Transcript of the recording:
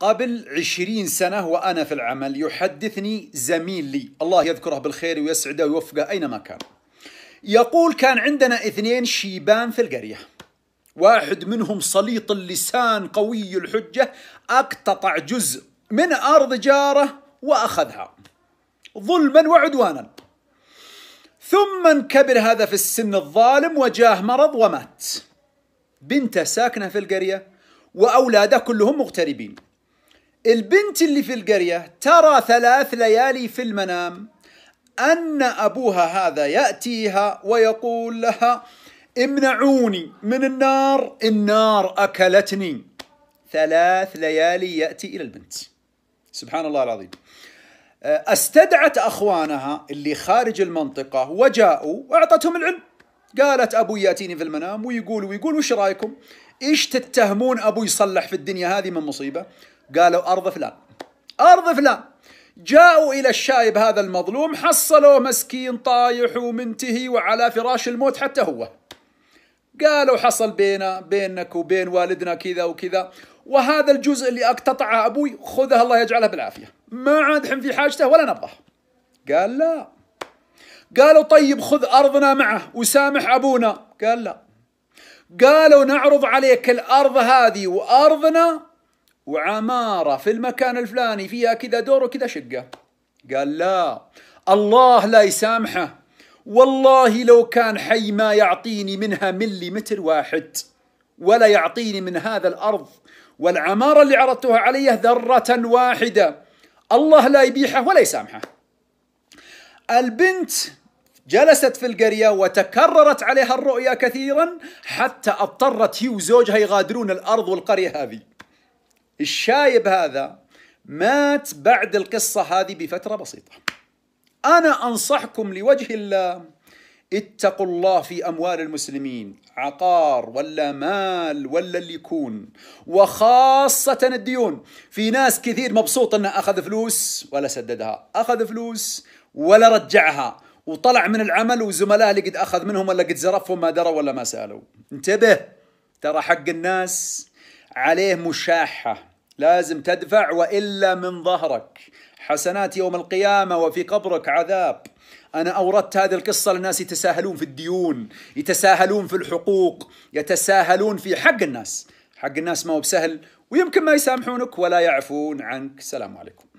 قبل عشرين سنة وأنا في العمل يحدثني زميل لي الله يذكره بالخير ويسعده ويوفقه أينما كان يقول كان عندنا اثنين شيبان في القرية واحد منهم سليط اللسان قوي الحجة اقتطع جزء من أرض جاره وأخذها ظلما وعدوانا ثم كبر هذا في السن الظالم وجاه مرض ومات بنته ساكنة في القرية وأولاده كلهم مغتربين البنت اللي في القرية ترى ثلاث ليالي في المنام أن أبوها هذا يأتيها ويقول لها امنعوني من النار النار أكلتني ثلاث ليالي يأتي إلى البنت سبحان الله العظيم أه، استدعت أخوانها اللي خارج المنطقة وجاءوا وأعطتهم العلم قالت أبوي يأتيني في المنام ويقول ويقول وش رأيكم إيش تتهمون أبوي يصلح في الدنيا هذه من مصيبة قالوا أرض فلان أرض فلان جاءوا إلى الشايب هذا المظلوم حصلوه مسكين طايح ومنتهي وعلى فراش الموت حتى هو قالوا حصل بينا بينك وبين والدنا كذا وكذا وهذا الجزء اللي اقتطعه أبوي خذه الله يجعله بالعافية ما عاد حن في حاجته ولا نبضه قال لا قالوا طيب خذ أرضنا معه وسامح أبونا قال لا قالوا نعرض عليك الأرض هذه وأرضنا وعمارة في المكان الفلاني فيها كذا دور وكذا شقة قال لا الله لا يسامحه والله لو كان حي ما يعطيني منها ملي متر واحد ولا يعطيني من هذا الأرض والعمارة اللي عرضتها عليه ذرة واحدة الله لا يبيحه ولا يسامحه البنت جلست في القرية وتكررت عليها الرؤيا كثيرا حتى اضطرت هي وزوجها يغادرون الأرض والقرية هذه الشايب هذا مات بعد القصة هذه بفترة بسيطة أنا أنصحكم لوجه الله اتقوا الله في أموال المسلمين عقار ولا مال ولا اللي يكون وخاصة الديون في ناس كثير مبسوط أنه أخذ فلوس ولا سددها أخذ فلوس ولا رجعها وطلع من العمل وزملائه اللي قد أخذ منهم ولا قد زرفهم ما دروا ولا ما سألوا انتبه ترى حق الناس عليه مشاحة لازم تدفع وإلا من ظهرك حسنات يوم القيامة وفي قبرك عذاب أنا أوردت هذه القصة للناس يتساهلون في الديون يتساهلون في الحقوق يتساهلون في حق الناس حق الناس ما هو بسهل ويمكن ما يسامحونك ولا يعفون عنك سلام عليكم